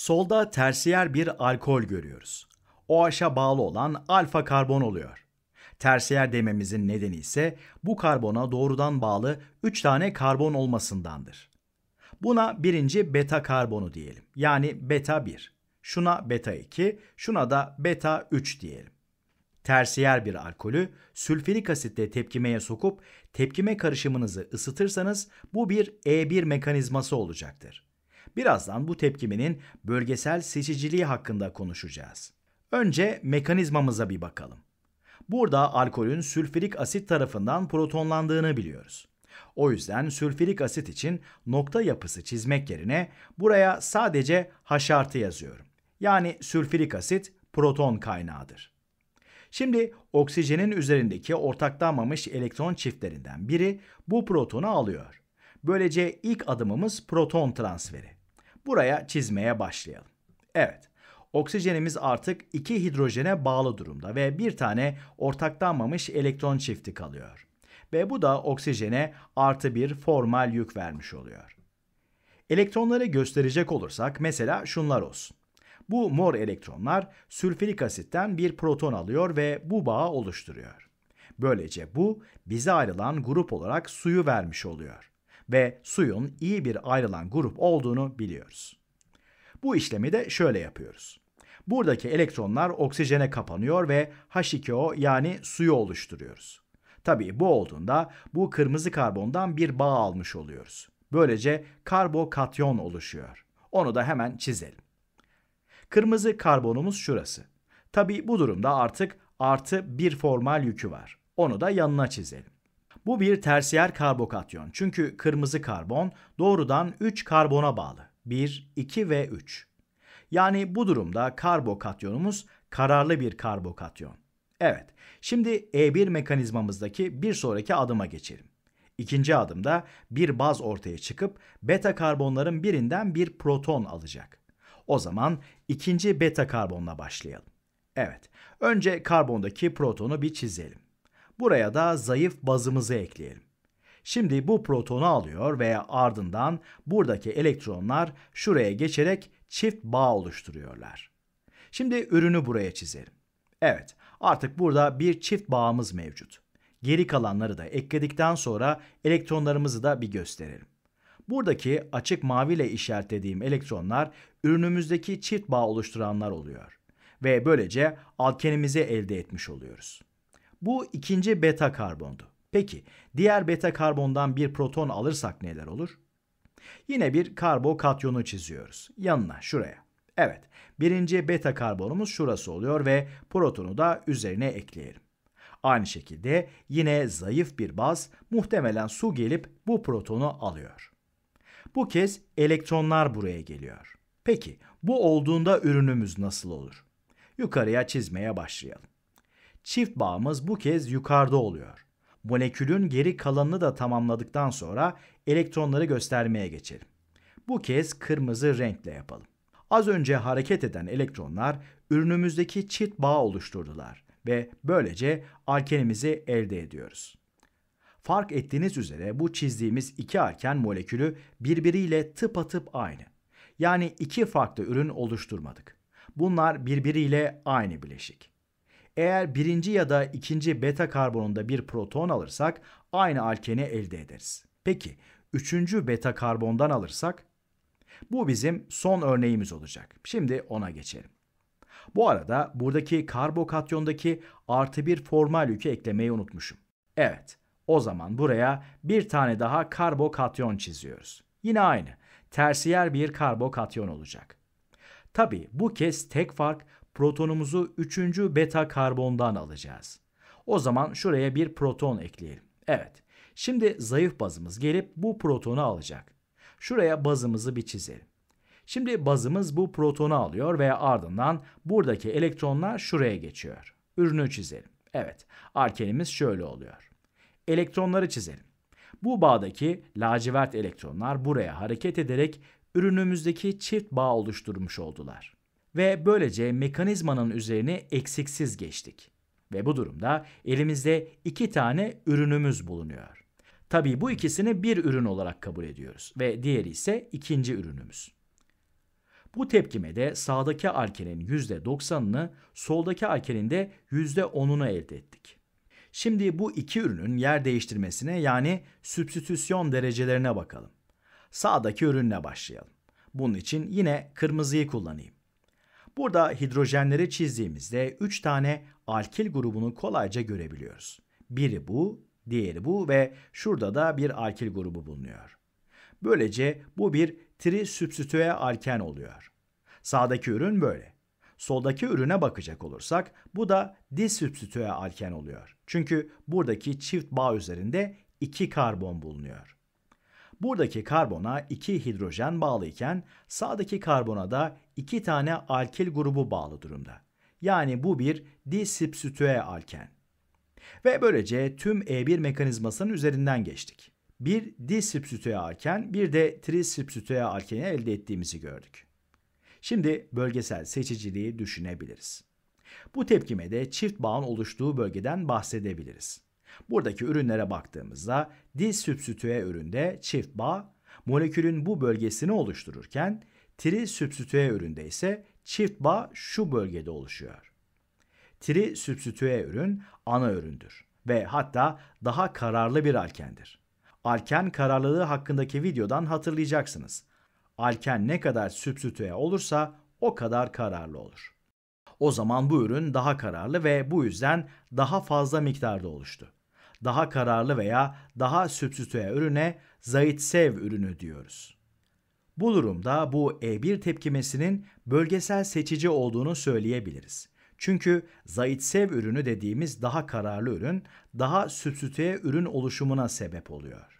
Solda tersiyer bir alkol görüyoruz. O OH'a bağlı olan alfa karbon oluyor. Tersiyer dememizin nedeni ise bu karbona doğrudan bağlı 3 tane karbon olmasındandır. Buna birinci beta karbonu diyelim. Yani beta 1. Şuna beta 2, şuna da beta 3 diyelim. Tersiyer bir alkolü sülfürik asitle tepkimeye sokup tepkime karışımınızı ısıtırsanız bu bir E1 mekanizması olacaktır. Birazdan bu tepkiminin bölgesel seçiciliği hakkında konuşacağız. Önce mekanizmamıza bir bakalım. Burada alkolün sülfürik asit tarafından protonlandığını biliyoruz. O yüzden sülfürik asit için nokta yapısı çizmek yerine buraya sadece H artı yazıyorum. Yani sülfürik asit proton kaynağıdır. Şimdi oksijenin üzerindeki ortaklanmamış elektron çiftlerinden biri bu protonu alıyor. Böylece ilk adımımız proton transferi. Buraya çizmeye başlayalım. Evet. Oksijenimiz artık iki hidrojene bağlı durumda ve bir tane ortaklanmamış elektron çifti kalıyor. Ve bu da oksijene artı bir formal yük vermiş oluyor. Elektronları gösterecek olursak mesela şunlar olsun. Bu mor elektronlar sülfürik asitten bir proton alıyor ve bu bağı oluşturuyor. Böylece bu bize ayrılan grup olarak suyu vermiş oluyor ve suyun iyi bir ayrılan grup olduğunu biliyoruz. Bu işlemi de şöyle yapıyoruz. Buradaki elektronlar oksijene kapanıyor ve H2O yani suyu oluşturuyoruz. Tabii bu olduğunda bu kırmızı karbondan bir bağ almış oluyoruz. Böylece karbokatyon oluşuyor. Onu da hemen çizelim. Kırmızı karbonumuz şurası. Tabii bu durumda artık artı bir formal yükü var. Onu da yanına çizelim. Bu bir tersiyer karbokatyon çünkü kırmızı karbon doğrudan 3 karbona bağlı. 1, 2 ve 3. Yani bu durumda karbokatyonumuz kararlı bir karbokatyon. Evet, şimdi E1 mekanizmamızdaki bir sonraki adıma geçelim. İkinci adımda bir baz ortaya çıkıp beta karbonların birinden bir proton alacak. O zaman ikinci beta karbonla başlayalım. Evet, önce karbondaki protonu bir çizelim. Buraya da zayıf bazımızı ekleyelim. Şimdi bu protonu alıyor ve ardından buradaki elektronlar şuraya geçerek çift bağ oluşturuyorlar. Şimdi ürünü buraya çizelim. Evet, artık burada bir çift bağımız mevcut. Geri kalanları da ekledikten sonra elektronlarımızı da bir gösterelim. Buradaki açık maviyle işaretlediğim elektronlar ürünümüzdeki çift bağ oluşturanlar oluyor ve böylece alkenimizi elde etmiş oluyoruz. Bu ikinci beta karbondu. Peki diğer beta karbondan bir proton alırsak neler olur? Yine bir karbokatyonu çiziyoruz. Yanına şuraya. Evet birinci beta karbonumuz şurası oluyor ve protonu da üzerine ekleyelim. Aynı şekilde yine zayıf bir baz muhtemelen su gelip bu protonu alıyor. Bu kez elektronlar buraya geliyor. Peki bu olduğunda ürünümüz nasıl olur? Yukarıya çizmeye başlayalım çift bağımız bu kez yukarıda oluyor. Molekülün geri kalanını da tamamladıktan sonra elektronları göstermeye geçelim. Bu kez kırmızı renkle yapalım. Az önce hareket eden elektronlar ürünümüzdeki çift bağ oluşturdular ve böylece alkenimizi elde ediyoruz. Fark ettiğiniz üzere bu çizdiğimiz iki alken molekülü birbiriyle tıpatıp aynı. Yani iki farklı ürün oluşturmadık. Bunlar birbiriyle aynı bileşik. Eğer birinci ya da ikinci beta karbonunda bir proton alırsak aynı alkeni elde ederiz. Peki üçüncü beta karbondan alırsak? Bu bizim son örneğimiz olacak. Şimdi ona geçelim. Bu arada buradaki karbokatyondaki artı bir formal yükü eklemeyi unutmuşum. Evet, o zaman buraya bir tane daha karbokatyon çiziyoruz. Yine aynı, tersiyer bir karbokatyon olacak. Tabi bu kez tek fark protonumuzu 3. beta karbondan alacağız. O zaman şuraya bir proton ekleyelim. Evet. Şimdi zayıf bazımız gelip bu protonu alacak. Şuraya bazımızı bir çizelim. Şimdi bazımız bu protonu alıyor ve ardından buradaki elektronlar şuraya geçiyor. Ürünü çizelim. Evet, arkenimiz şöyle oluyor. Elektronları çizelim. Bu bağdaki lacivert elektronlar buraya hareket ederek ürünümüzdeki çift bağ oluşturmuş oldular ve böylece mekanizmanın üzerine eksiksiz geçtik. Ve bu durumda elimizde iki tane ürünümüz bulunuyor. Tabii bu ikisini bir ürün olarak kabul ediyoruz ve diğeri ise ikinci ürünümüz. Bu tepkime de sağdaki alkenin %90'ını, soldaki alkenin de %10'unu elde ettik. Şimdi bu iki ürünün yer değiştirmesine yani substitüsyon derecelerine bakalım. Sağdaki ürünle başlayalım. Bunun için yine kırmızıyı kullanayım. Burada hidrojenleri çizdiğimizde 3 tane alkil grubunu kolayca görebiliyoruz. Biri bu, diğeri bu ve şurada da bir alkil grubu bulunuyor. Böylece bu bir tri trisübstitüe alken oluyor. Sağdaki ürün böyle. Soldaki ürüne bakacak olursak bu da disübstitüe alken oluyor. Çünkü buradaki çift bağ üzerinde iki karbon bulunuyor. Buradaki karbona 2 hidrojen bağlı iken sağdaki karbona da 2 tane alkil grubu bağlı durumda. Yani bu bir disubstitüe alken. Ve böylece tüm E1 mekanizmasının üzerinden geçtik. Bir disubstitüe alken bir de trisubstitüe alkeni elde ettiğimizi gördük. Şimdi bölgesel seçiciliği düşünebiliriz. Bu tepkime de çift bağın oluştuğu bölgeden bahsedebiliriz. Buradaki ürünlere baktığımızda disübstitüe üründe çift bağ molekülün bu bölgesini oluştururken trisübstitüe üründe ise çift bağ şu bölgede oluşuyor. Trisübstitüe ürün ana üründür ve hatta daha kararlı bir alkendir. Alken kararlılığı hakkındaki videodan hatırlayacaksınız. Alken ne kadar sübstitüe olursa o kadar kararlı olur. O zaman bu ürün daha kararlı ve bu yüzden daha fazla miktarda oluştu daha kararlı veya daha sübstitüe ürüne zayitsev ürünü diyoruz. Bu durumda bu E1 tepkimesinin bölgesel seçici olduğunu söyleyebiliriz. Çünkü zayitsev ürünü dediğimiz daha kararlı ürün, daha sübstitüe ürün oluşumuna sebep oluyor.